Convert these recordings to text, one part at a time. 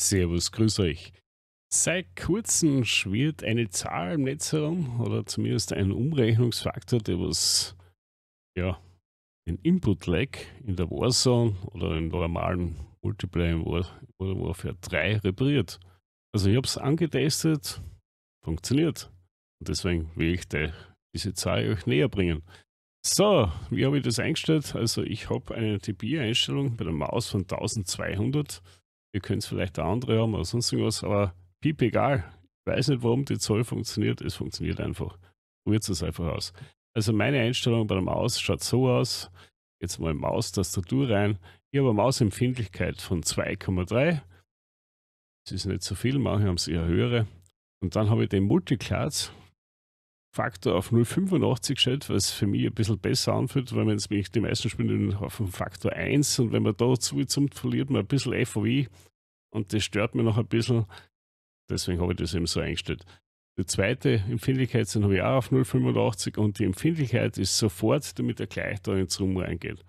Servus, grüß euch. Seit kurzem schwirrt eine Zahl im Netz herum oder zumindest ein Umrechnungsfaktor, der was, ja, den Input-Lag in der Warzone oder im normalen Multiplayer in War, Modern Warfare 3 repariert. Also ich habe es angetestet, funktioniert. Und deswegen will ich die, diese Zahl euch näher bringen. So, wie habe ich das eingestellt? Also ich habe eine tp einstellung mit der Maus von 1200 ihr könnt es vielleicht eine andere haben oder sonst irgendwas, aber piep egal. Ich weiß nicht, warum die Zoll funktioniert, es funktioniert einfach. Probiert es einfach aus. Also meine Einstellung bei der Maus schaut so aus. Jetzt mal Maustastatur rein. Ich habe eine Mausempfindlichkeit von 2,3. Das ist nicht so viel, manche haben es eher höhere. Und dann habe ich den Multiclass Faktor auf 0,85 gestellt, was für mich ein bisschen besser anfühlt, weil man jetzt die meisten spielen auf einen Faktor 1 und wenn man da zuzummt, verliert man ein bisschen FOI und das stört mir noch ein bisschen. Deswegen habe ich das eben so eingestellt. Die zweite Empfindlichkeit sind habe ich auch auf 0,85 und die Empfindlichkeit ist sofort, damit er gleich da ins Zoom reingeht.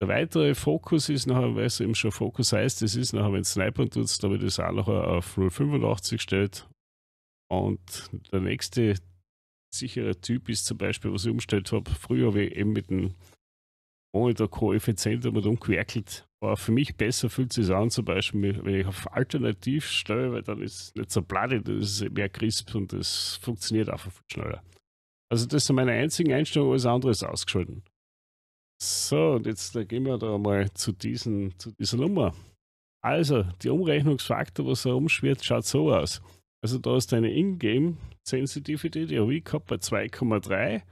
Der weitere Fokus ist nachher, weil es eben schon Fokus heißt, das ist nachher, wenn es Sniper tut, da wird das auch noch auf 0,85 gestellt. Und der nächste sicherer Typ ist, zum Beispiel, was ich umgestellt habe. Früher habe ich eben mit dem ohne Koeffizient damit umquerkelt. Aber für mich besser fühlt es sich an, zum Beispiel, wenn ich auf Alternativ stelle, weil dann ist es nicht so plattig, dann ist es mehr crisp und das funktioniert einfach viel schneller. Also das sind meine einzigen Einstellungen, alles andere ist ausgeschalten. So, und jetzt äh, gehen wir da mal zu, diesen, zu dieser Nummer. Also, die Umrechnungsfaktor, was er umschwirrt, schaut so aus. Also da ist deine Ingame sensitivität die habe ich gehabt bei 2,3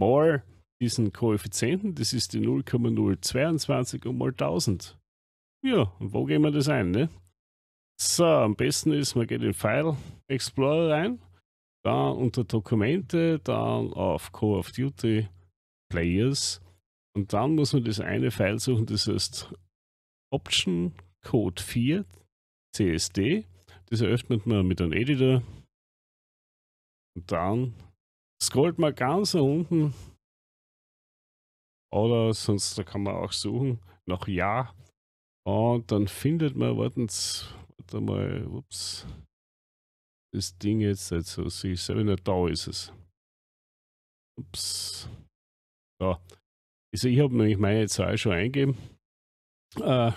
mal diesen Koeffizienten, das ist die 0,022 und mal 1000. Ja, und wo gehen wir das ein, ne? So, am besten ist, man geht in File Explorer rein, dann unter Dokumente, dann auf Call of Duty Players und dann muss man das eine File suchen, das heißt Option Code 4 CSD das eröffnet man mit einem Editor. Und dann scrollt man ganz nach unten. Oder sonst, da kann man auch suchen nach Ja. Und dann findet man, warten warte mal, ups. Das Ding jetzt, also sehe ich selber nicht, da ist es. Ups. Ja. Also ich habe nämlich meine Zahl schon eingegeben. Äh,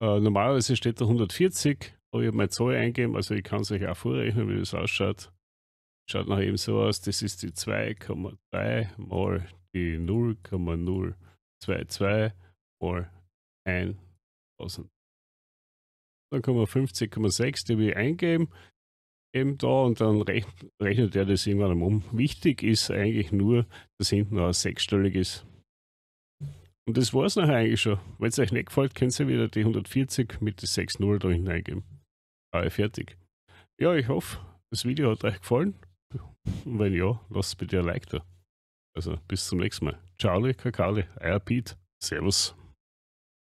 äh, normalerweise steht da 140 habe ich meine Zahl eingeben, also ich kann es euch auch vorrechnen, wie das ausschaut. Schaut nachher eben so aus, das ist die 2,3 mal die 0,022 mal 1000. Dann kann man 50,6 dB eingeben, eben da und dann rechnet, er das irgendwann um. Wichtig ist eigentlich nur, dass hinten auch sechsstellig ist. Und das war es nachher eigentlich schon. Wenn es euch nicht gefällt, könnt ihr wieder die 140 mit die 6.0 da hineingeben. Ah, fertig. Ja, ich hoffe, das Video hat euch gefallen. Und wenn ja, lasst bitte ein Like da. Also bis zum nächsten Mal. Ciao, Kakale, euer Pete. Servus.